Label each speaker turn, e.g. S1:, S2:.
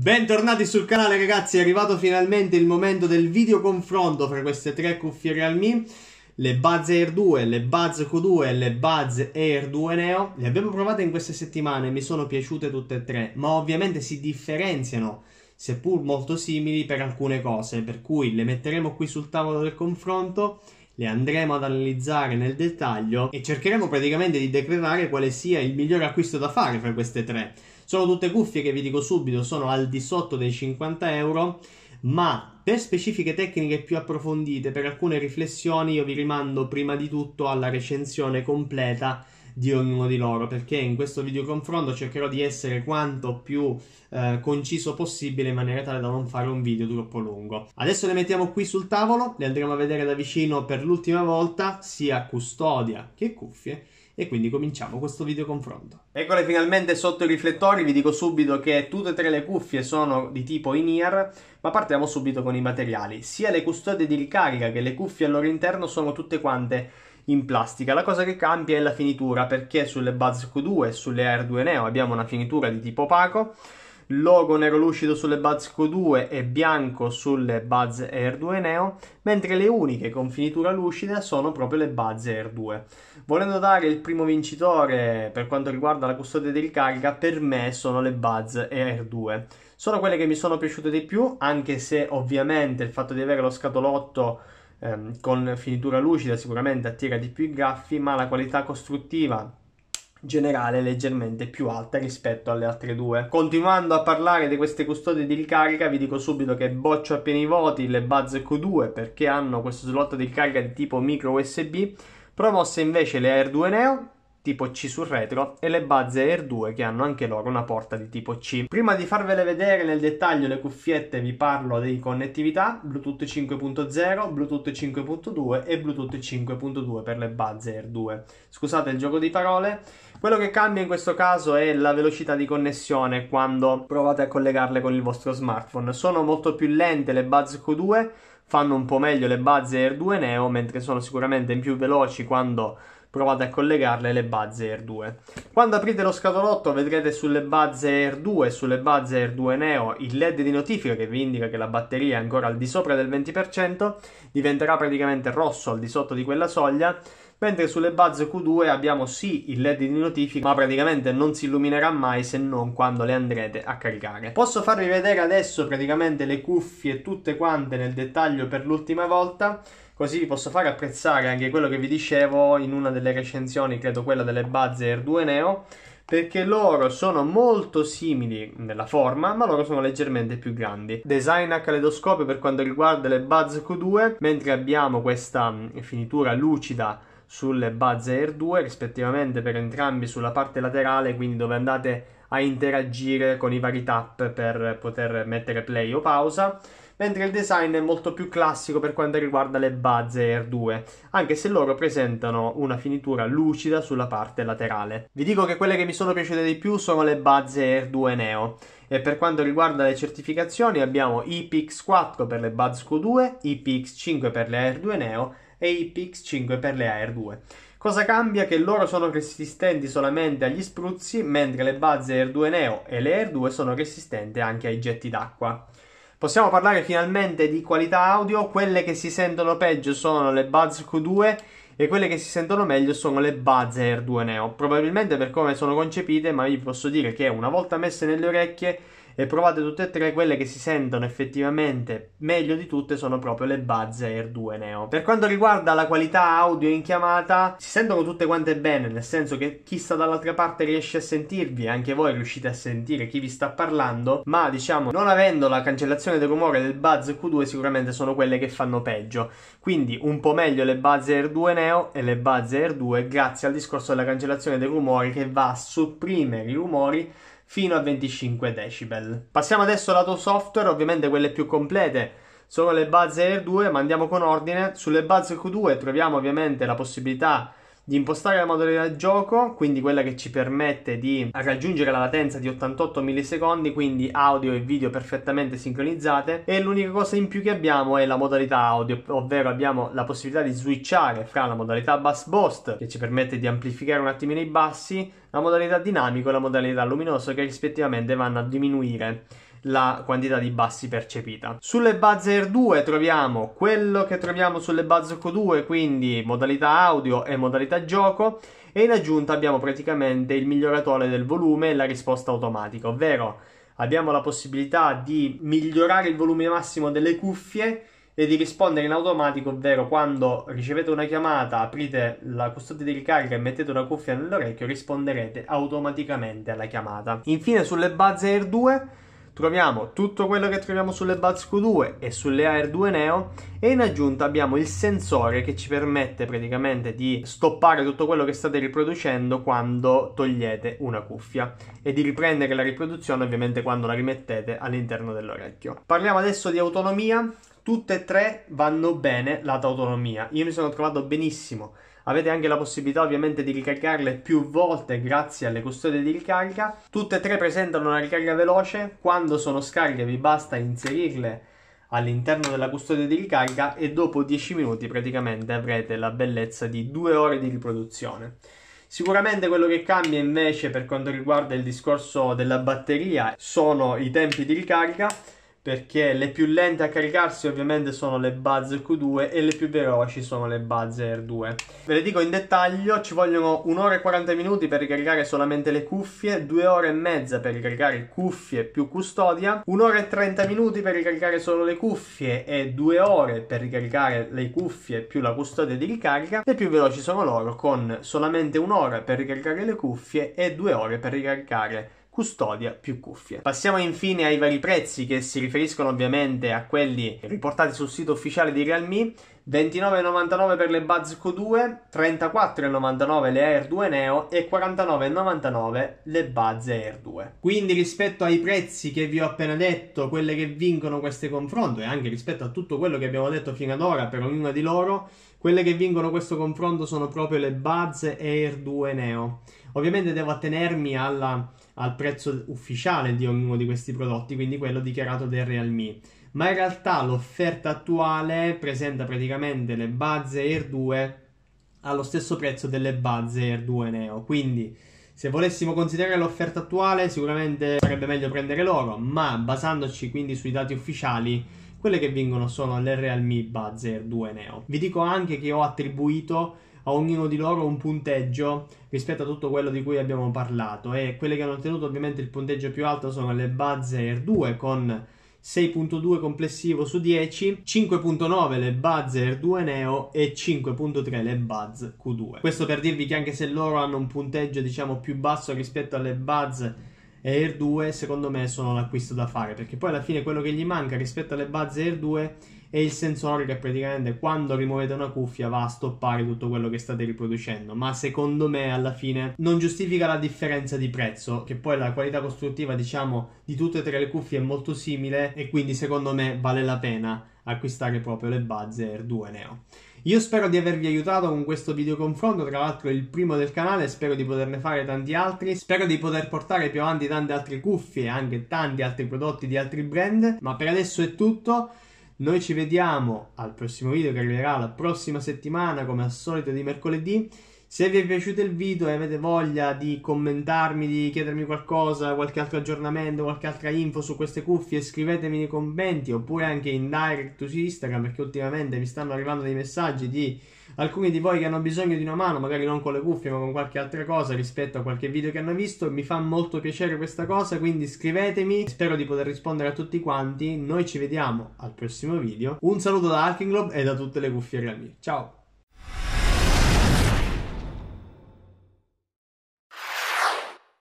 S1: Bentornati sul canale ragazzi, è arrivato finalmente il momento del video confronto fra queste tre cuffie Realme le Buzz Air 2, le Buzz Q2 e le Buzz Air 2 Neo le abbiamo provate in queste settimane, mi sono piaciute tutte e tre ma ovviamente si differenziano seppur molto simili per alcune cose per cui le metteremo qui sul tavolo del confronto le andremo ad analizzare nel dettaglio e cercheremo praticamente di decretare quale sia il migliore acquisto da fare fra queste tre sono tutte cuffie che vi dico subito, sono al di sotto dei 50 euro, ma per specifiche tecniche più approfondite, per alcune riflessioni, io vi rimando prima di tutto alla recensione completa di ognuno di loro perché in questo video confronto cercherò di essere quanto più eh, conciso possibile in maniera tale da non fare un video troppo lungo adesso le mettiamo qui sul tavolo le andremo a vedere da vicino per l'ultima volta sia custodia che cuffie e quindi cominciamo questo video confronto. Eccole finalmente sotto i riflettori, vi dico subito che tutte e tre le cuffie sono di tipo in-ear, ma partiamo subito con i materiali. Sia le custodie di ricarica che le cuffie al loro interno sono tutte quante in plastica. La cosa che cambia è la finitura, perché sulle Buds Q2 e sulle Air 2 Neo abbiamo una finitura di tipo opaco, logo nero lucido sulle Buds Q 2 e bianco sulle Buds Air 2 Neo, mentre le uniche con finitura lucida sono proprio le Buds Air 2. Volendo dare il primo vincitore per quanto riguarda la custodia di ricarica, per me sono le Buds Air 2. Sono quelle che mi sono piaciute di più, anche se ovviamente il fatto di avere lo scatolotto ehm, con finitura lucida sicuramente attira di più i graffi, ma la qualità costruttiva generale leggermente più alta rispetto alle altre due. Continuando a parlare di queste custodie di ricarica, vi dico subito che boccio appena i voti le Buzz Q2 perché hanno questo slot di ricarica di tipo micro USB, promosse invece le Air 2 Neo tipo C sul retro e le Buzz Air 2 che hanno anche loro una porta di tipo C. Prima di farvele vedere nel dettaglio le cuffiette vi parlo di connettività Bluetooth 5.0, Bluetooth 5.2 e Bluetooth 5.2 per le Buzz Air 2. Scusate il gioco di parole. Quello che cambia in questo caso è la velocità di connessione quando provate a collegarle con il vostro smartphone. Sono molto più lente le Buds Q2, fanno un po' meglio le Buds Air 2 Neo, mentre sono sicuramente più veloci quando provate a collegarle le Buzz Air 2. Quando aprite lo scatolotto vedrete sulle Buzz Air 2 e sulle Buzz Air 2 Neo il LED di notifica che vi indica che la batteria è ancora al di sopra del 20%, diventerà praticamente rosso al di sotto di quella soglia mentre sulle Buzz Q2 abbiamo sì il LED di notifica, ma praticamente non si illuminerà mai se non quando le andrete a caricare. Posso farvi vedere adesso praticamente le cuffie tutte quante nel dettaglio per l'ultima volta, così vi posso fare apprezzare anche quello che vi dicevo in una delle recensioni, credo quella delle Buzz Air 2 Neo, perché loro sono molto simili nella forma, ma loro sono leggermente più grandi. Design a caleidoscopio per quanto riguarda le Buzz Q2, mentre abbiamo questa mm, finitura lucida sul Buzz Air 2 rispettivamente per entrambi sulla parte laterale quindi dove andate a interagire con i vari tap per poter mettere play o pausa mentre il design è molto più classico per quanto riguarda le Buzz Air 2, anche se loro presentano una finitura lucida sulla parte laterale. Vi dico che quelle che mi sono piaciute di più sono le Buzz Air 2 Neo. E per quanto riguarda le certificazioni abbiamo IPX4 per le Buzz Q2, IPX5 per le Air 2 Neo e i PX5 per le Air 2 Cosa cambia? Che loro sono resistenti solamente agli spruzzi, mentre le Buzz Air2 Neo e le Air2 sono resistenti anche ai getti d'acqua. Possiamo parlare finalmente di qualità audio, quelle che si sentono peggio sono le Buzz Q2 e quelle che si sentono meglio sono le Buzz Air 2 Neo, probabilmente per come sono concepite, ma vi posso dire che una volta messe nelle orecchie e provate tutte e tre, quelle che si sentono effettivamente meglio di tutte sono proprio le Buzz Air 2 Neo. Per quanto riguarda la qualità audio in chiamata, si sentono tutte quante bene, nel senso che chi sta dall'altra parte riesce a sentirvi, e anche voi riuscite a sentire chi vi sta parlando, ma diciamo non avendo la cancellazione del rumore del Buzz Q2 sicuramente sono quelle che fanno peggio. Quindi un po' meglio le Buzz Air 2 Neo e le Buzz Air 2 grazie al discorso della cancellazione del rumore che va a sopprimere i rumori fino a 25 decibel. Passiamo adesso al lato software, ovviamente quelle più complete sono le Buzz Air 2, ma andiamo con ordine. Sulle Buzz Q2 troviamo ovviamente la possibilità di impostare la modalità gioco, quindi quella che ci permette di raggiungere la latenza di 88 millisecondi, quindi audio e video perfettamente sincronizzate e l'unica cosa in più che abbiamo è la modalità audio, ovvero abbiamo la possibilità di switchare fra la modalità bass boost che ci permette di amplificare un attimino i bassi, la modalità dinamico e la modalità luminoso che rispettivamente vanno a diminuire la quantità di bassi percepita. Sulle Buzz Air 2 troviamo quello che troviamo sulle Buzz Eco 2, quindi modalità audio e modalità gioco, e in aggiunta abbiamo praticamente il miglioratore del volume e la risposta automatica, ovvero abbiamo la possibilità di migliorare il volume massimo delle cuffie e di rispondere in automatico, ovvero quando ricevete una chiamata, aprite la custodia di ricarica e mettete una cuffia nell'orecchio, risponderete automaticamente alla chiamata. Infine sulle Buzz Air 2 Troviamo tutto quello che troviamo sulle Buds Q2 e sulle Air 2 Neo e in aggiunta abbiamo il sensore che ci permette praticamente di stoppare tutto quello che state riproducendo quando togliete una cuffia e di riprendere la riproduzione ovviamente quando la rimettete all'interno dell'orecchio. Parliamo adesso di autonomia, tutte e tre vanno bene lato autonomia. Io mi sono trovato benissimo Avete anche la possibilità ovviamente di ricaricarle più volte grazie alle custodie di ricarica. Tutte e tre presentano una ricarica veloce, quando sono scariche vi basta inserirle all'interno della custodia di ricarica e dopo 10 minuti praticamente avrete la bellezza di 2 ore di riproduzione. Sicuramente quello che cambia invece per quanto riguarda il discorso della batteria sono i tempi di ricarica perché le più lente a caricarsi ovviamente sono le Buzz Q2 e le più veloci sono le Buzz Air 2. Ve le dico in dettaglio, ci vogliono 1 ora e 40 minuti per ricaricare solamente le cuffie, 2 ore e mezza per ricaricare cuffie più custodia, 1 ora e 30 minuti per ricaricare solo le cuffie e 2 ore per ricaricare le cuffie più la custodia di ricarica. Le più veloci sono loro con solamente un'ora per ricaricare le cuffie e 2 ore per ricaricare custodia più cuffie. Passiamo infine ai vari prezzi che si riferiscono ovviamente a quelli riportati sul sito ufficiale di Realme. 29,99 per le Buds Q2, 34,99 le Air 2 Neo e 49,99 le Buds Air 2. Quindi rispetto ai prezzi che vi ho appena detto, quelle che vincono questo confronto e anche rispetto a tutto quello che abbiamo detto fino ad ora per ognuna di loro, quelle che vincono questo confronto sono proprio le Buds Air 2 Neo. Ovviamente devo attenermi alla, al prezzo ufficiale di ognuno di questi prodotti, quindi quello dichiarato del Realme. Ma in realtà l'offerta attuale presenta praticamente le Buzz Air 2 allo stesso prezzo delle Buzz Air 2 Neo. Quindi se volessimo considerare l'offerta attuale, sicuramente sarebbe meglio prendere loro, ma basandoci quindi sui dati ufficiali, quelle che vengono sono le Realme Buzz Air 2 Neo. Vi dico anche che ho attribuito a ognuno di loro un punteggio rispetto a tutto quello di cui abbiamo parlato e quelle che hanno ottenuto ovviamente il punteggio più alto sono le Air 2 con 6.2 complessivo su 10, 5.9 le Buzz Air 2 Neo e 5.3 le Buzz Q2. Questo per dirvi che anche se loro hanno un punteggio diciamo più basso rispetto alle Buzz e Air 2 secondo me sono l'acquisto da fare perché poi alla fine quello che gli manca rispetto alle Buzz Air 2 è il sensore che praticamente quando rimuovete una cuffia va a stoppare tutto quello che state riproducendo ma secondo me alla fine non giustifica la differenza di prezzo che poi la qualità costruttiva diciamo di tutte e tre le cuffie è molto simile e quindi secondo me vale la pena acquistare proprio le Buzz Air 2 Neo io spero di avervi aiutato con questo video confronto, tra l'altro il primo del canale, spero di poterne fare tanti altri, spero di poter portare più avanti tante altre cuffie e anche tanti altri prodotti di altri brand, ma per adesso è tutto. Noi ci vediamo al prossimo video che arriverà la prossima settimana, come al solito di mercoledì. Se vi è piaciuto il video e avete voglia di commentarmi, di chiedermi qualcosa, qualche altro aggiornamento, qualche altra info su queste cuffie, scrivetemi nei commenti oppure anche in direct su Instagram perché ultimamente mi stanno arrivando dei messaggi di alcuni di voi che hanno bisogno di una mano, magari non con le cuffie ma con qualche altra cosa rispetto a qualche video che hanno visto. Mi fa molto piacere questa cosa, quindi scrivetemi. Spero di poter rispondere a tutti quanti. Noi ci vediamo al prossimo video. Un saluto da Alking Globe e da tutte le cuffie Realme. Ciao!